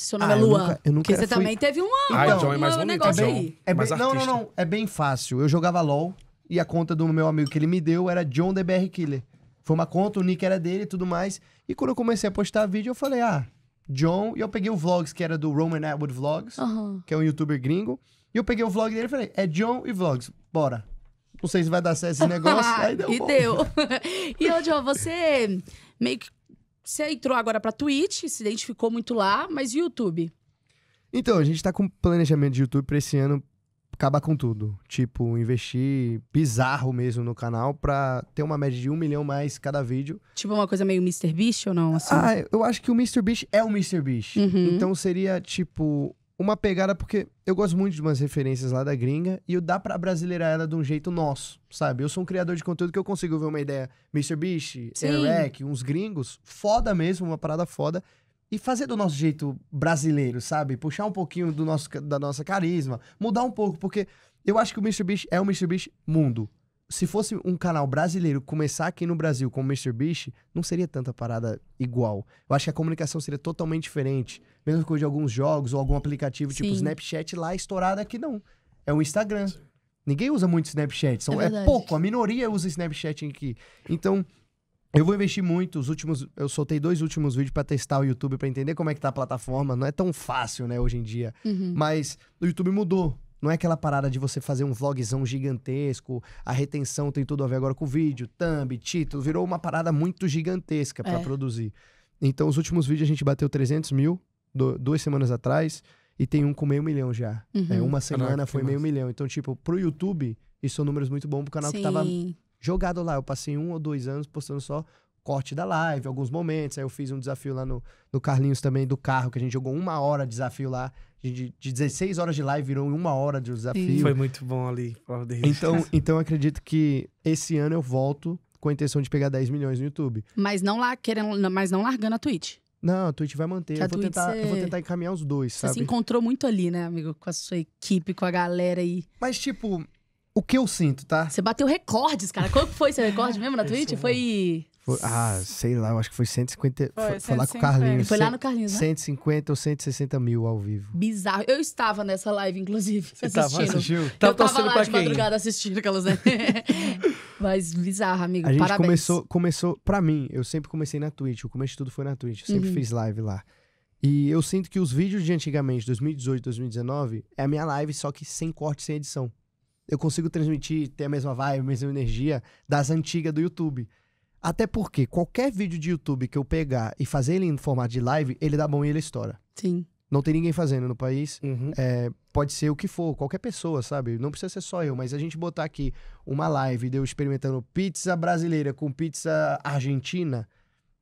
Seu nome ah, é Luan. Eu nunca, eu nunca Porque você fui... também teve um, ah, então, um, é mais um negócio é bem, aí. É, é bem, não, não, não. É bem fácil. Eu jogava LOL e a conta do meu amigo que ele me deu era John the BR Killer. Foi uma conta, o nick era dele e tudo mais. E quando eu comecei a postar vídeo, eu falei, ah, John. E eu peguei o Vlogs, que era do Roman Atwood Vlogs, uhum. que é um youtuber gringo. E eu peguei o vlog dele e falei, é John e Vlogs, bora. Não sei se vai dar certo esse negócio. aí deu e bom. deu. e, ô, John, você meio que você entrou agora pra Twitch, se identificou muito lá, mas YouTube? Então, a gente tá com planejamento de YouTube pra esse ano acabar com tudo. Tipo, investir bizarro mesmo no canal pra ter uma média de um milhão mais cada vídeo. Tipo uma coisa meio Mr. Beast ou não? Assim? Ah, eu acho que o Mr. Beast é o Mr. Beast. Uhum. Então seria, tipo, uma pegada, porque eu gosto muito de umas referências lá da gringa e eu dá pra brasileirar ela de um jeito nosso, sabe? Eu sou um criador de conteúdo que eu consigo ver uma ideia MrBeast, Eric, uns gringos, foda mesmo, uma parada foda, e fazer do nosso jeito brasileiro, sabe? Puxar um pouquinho do nosso, da nossa carisma, mudar um pouco, porque eu acho que o MrBeast é o MrBeast mundo se fosse um canal brasileiro começar aqui no Brasil com o MrBeast, não seria tanta parada igual. Eu acho que a comunicação seria totalmente diferente. Mesmo coisa de alguns jogos ou algum aplicativo tipo Sim. tipo Snapchat lá estourado aqui, não. É o Instagram. Sim. Ninguém usa muito Snapchat. São, é, é, pouco, a minoria usa Snapchat aqui. Então, eu vou investir muito. Os últimos. Eu soltei dois últimos vídeos para testar o YouTube, para entender como é que tá a plataforma. Não é tão fácil, né, hoje em dia. Uhum. Mas o YouTube mudou. Não é aquela parada de você fazer um vlogzão gigantesco, a retenção tem tudo a ver agora com o vídeo, thumb, título, virou uma parada muito gigantesca para é. produzir. Então, os últimos vídeos a gente bateu 300 mil, do, duas semanas atrás, e tem um com meio milhão já. É, uhum. É, uma semana foi meio milhão. Então, tipo, pro YouTube, isso são números muito bons pro canal Sim. que tava jogado lá. Eu passei um ou dois anos postando só corte da live, alguns momentos. Aí eu fiz um desafio lá no, no Carlinhos também do carro, que a gente jogou uma hora de desafio lá. De, de 16 horas de live virou uma hora de desafio. Sim. Foi muito bom ali. Então, então eu acredito que esse ano eu volto com a intenção de pegar 10 milhões no YouTube. Mas não lá querendo, mas não largando a Twitch. Não, a Twitch vai manter. Eu vou, tentar, eu vou, tentar, encaminhar os dois, sabe? Você se encontrou muito ali, né, amigo? Com a sua equipe, com a galera aí. Mas, tipo, o que eu sinto, tá? Você bateu recordes, cara. Qual foi seu recorde mesmo na Twitch? Foi foi, ah, sei lá, eu acho que foi 150. Foi, foi 150. falar com o Carlinhos. Foi lá no Carlinhos, né? 150 ou 160 mil ao vivo. Bizarro. Eu estava nessa live, inclusive. Você assistindo. assistiu? Eu estava tava de quem? madrugada assistindo aquelas. Mas bizarro, amigo. A gente Parabéns. começou, começou. Pra mim, eu sempre comecei na Twitch. O começo de tudo foi na Twitch. Eu sempre uhum. fiz live lá. E eu sinto que os vídeos de antigamente, 2018, 2019, é a minha live, só que sem corte, sem edição. Eu consigo transmitir, ter a mesma vibe, a mesma energia das antigas do YouTube. Até porque qualquer vídeo de YouTube que eu pegar e fazer ele em formato de live, ele dá bom e ele estoura. Sim. Não tem ninguém fazendo no país. Uhum. É, pode ser o que for, qualquer pessoa, sabe? Não precisa ser só eu, mas a gente botar aqui uma live de eu experimentando pizza brasileira com pizza argentina,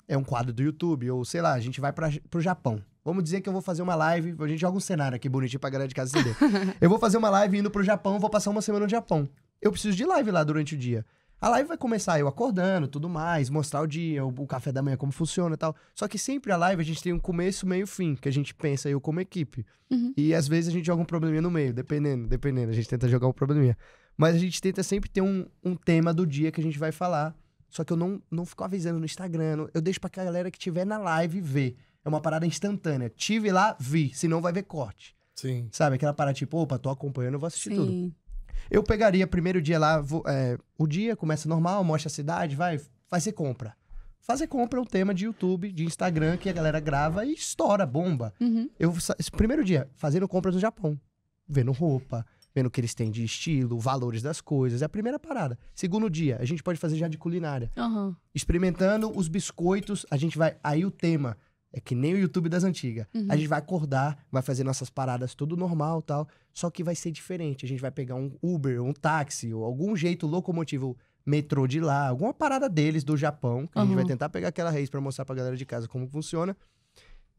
é um quadro do YouTube. Ou sei lá, a gente vai para o Japão. Vamos dizer que eu vou fazer uma live. A gente joga um cenário aqui bonitinho pra galera de casa entender. eu vou fazer uma live indo pro Japão, vou passar uma semana no Japão. Eu preciso de live lá durante o dia. A live vai começar eu acordando, tudo mais, mostrar o dia, o, o café da manhã, como funciona e tal. Só que sempre a live a gente tem um começo, meio fim, que a gente pensa eu como equipe. Uhum. E às vezes a gente joga um probleminha no meio, dependendo, dependendo, a gente tenta jogar um probleminha. Mas a gente tenta sempre ter um, um tema do dia que a gente vai falar. Só que eu não, não fico avisando no Instagram, eu deixo pra a galera que tiver na live ver. É uma parada instantânea. Tive lá, vi, senão vai ver corte. Sim. Sabe, aquela parada tipo, opa, tô acompanhando, eu vou assistir Sim. tudo. Eu pegaria primeiro dia lá, vou, é, o dia começa normal, mostra a cidade, vai, fazer compra. Fazer compra é um tema de YouTube, de Instagram, que a galera grava e estoura, bomba. Uhum. Eu, primeiro dia, fazendo compras no Japão. Vendo roupa, vendo o que eles têm de estilo, valores das coisas. É a primeira parada. Segundo dia, a gente pode fazer já de culinária. Uhum. Experimentando os biscoitos, a gente vai. Aí o tema é que nem o YouTube das antigas. Uhum. A gente vai acordar, vai fazer nossas paradas tudo normal tal. Só que vai ser diferente. A gente vai pegar um Uber, um táxi, ou algum jeito locomotivo, metrô de lá, alguma parada deles do Japão. Que uhum. a gente vai uhum. tentar pegar aquela raiz para mostrar pra galera de casa como funciona.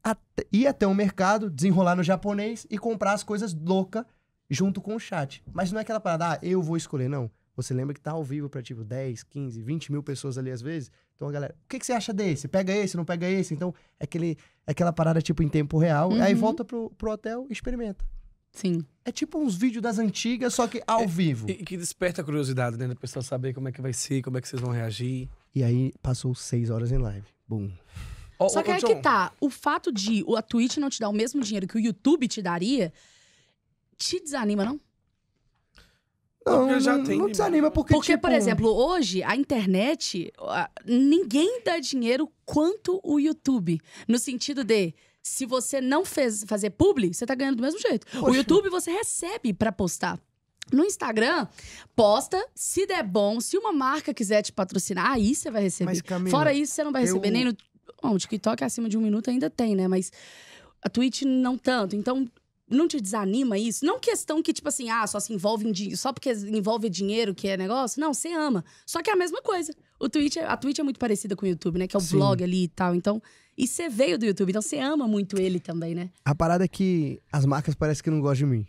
Até, ir até o mercado, desenrolar no japonês e comprar as coisas louca junto com o chat. Mas não é aquela parada, ah, eu vou escolher, não. Você lembra que tá ao vivo para tipo 10, 15, 20 mil pessoas ali às vezes. Então a galera, o que, que você acha desse? Pega esse, não pega esse? Então é aquele, é aquela parada tipo em tempo real. Uhum. Aí volta pro, pro hotel e experimenta. Sim. É tipo uns vídeos das antigas, só que ao é, vivo. E que desperta a curiosidade, né? Da pessoa saber como é que vai ser, como é que vocês vão reagir. E aí passou seis horas em live. Bum. Oh, só oh, que oh, aí John. que tá. O fato de a Twitch não te dar o mesmo dinheiro que o YouTube te daria, te desanima, não? Não, porque já não, tem. Não desanima porque, Porque, tipo... por exemplo, hoje a internet, ninguém dá dinheiro quanto o YouTube. No sentido de, se você não fez, fazer publi, você tá ganhando do mesmo jeito. Poxa. O YouTube você recebe para postar. No Instagram, posta, se der bom, se uma marca quiser te patrocinar, aí você vai receber. Mas, Camila, Fora isso, você não vai receber eu... nem no. Bom, o TikTok é acima de um minuto ainda tem, né? Mas a Twitch não tanto. Então, não te desanima isso? Não questão que, tipo assim, ah, só se envolve em só porque envolve dinheiro que é negócio. Não, você ama. Só que é a mesma coisa. O Twitch, é, a Twitch é muito parecida com o YouTube, né? Que é o Sim. blog ali e tal. Então, e você veio do YouTube, então você ama muito ele também, né? A parada é que as marcas parecem que não gostam de mim.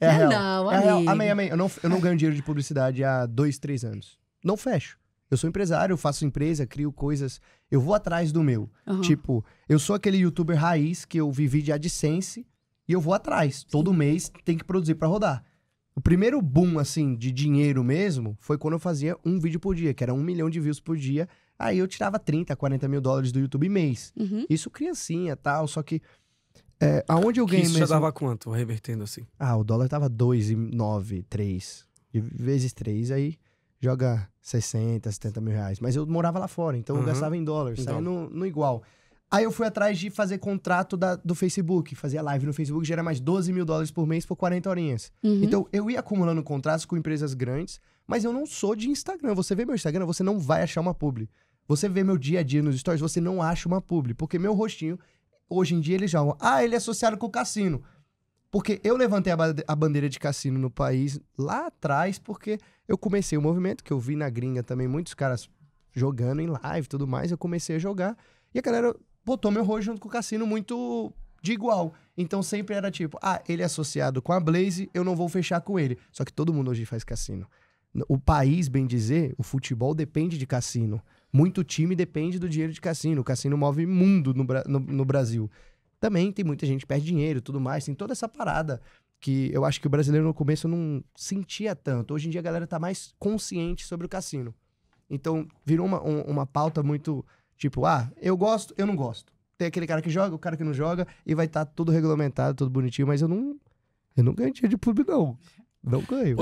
É, é real. não, é real. Amém, amém. Eu não, eu não ganho dinheiro de publicidade há dois, três anos. Não fecho. Eu sou empresário, eu faço empresa, crio coisas. Eu vou atrás do meu. Uhum. Tipo, eu sou aquele youtuber raiz que eu vivi de AdSense e eu vou atrás. Todo mês tem que produzir para rodar. O primeiro boom, assim, de dinheiro mesmo, foi quando eu fazia um vídeo por dia, que era um milhão de views por dia. Aí eu tirava 30, 40 mil dólares do YouTube mês. Uhum. Isso criancinha tal, só que. É, aonde eu ganhei isso mesmo. já dava quanto, revertendo assim? Ah, o dólar tava 2,9, 3. Vezes 3, aí joga 60, 70 mil reais. Mas eu morava lá fora, então uhum. eu gastava em dólar, saia no, no igual. Aí eu fui atrás de fazer contrato da, do Facebook, fazer live no Facebook, gera mais 12 mil dólares por mês por 40 horinhas. Uhum. Então eu ia acumulando contratos com empresas grandes, mas eu não sou de Instagram. Você vê meu Instagram, você não vai achar uma publi. Você vê meu dia a dia nos stories, você não acha uma publi, porque meu rostinho, hoje em dia eles jogam, ah, ele é associado com o cassino. Porque eu levantei a bandeira de cassino no país lá atrás, porque eu comecei o movimento, que eu vi na gringa também muitos caras jogando em live e tudo mais, eu comecei a jogar. E a galera botou meu rosto junto com o Cassino muito de igual. Então sempre era tipo, ah, ele é associado com a Blaze, eu não vou fechar com ele. Só que todo mundo hoje faz cassino. O país, bem dizer, o futebol depende de cassino. Muito time depende do dinheiro de cassino. O cassino move mundo no, no, no Brasil. Também tem muita gente que perde dinheiro tudo mais. Tem toda essa parada que eu acho que o brasileiro no começo não sentia tanto. Hoje em dia a galera tá mais consciente sobre o cassino. Então virou uma, um, uma pauta muito Tipo, ah, eu gosto, eu não gosto. Tem aquele cara que joga, o cara que não joga, e vai estar tá tudo regulamentado, tudo bonitinho, mas eu não. Eu não ganho dinheiro de clube, não. Não ganho.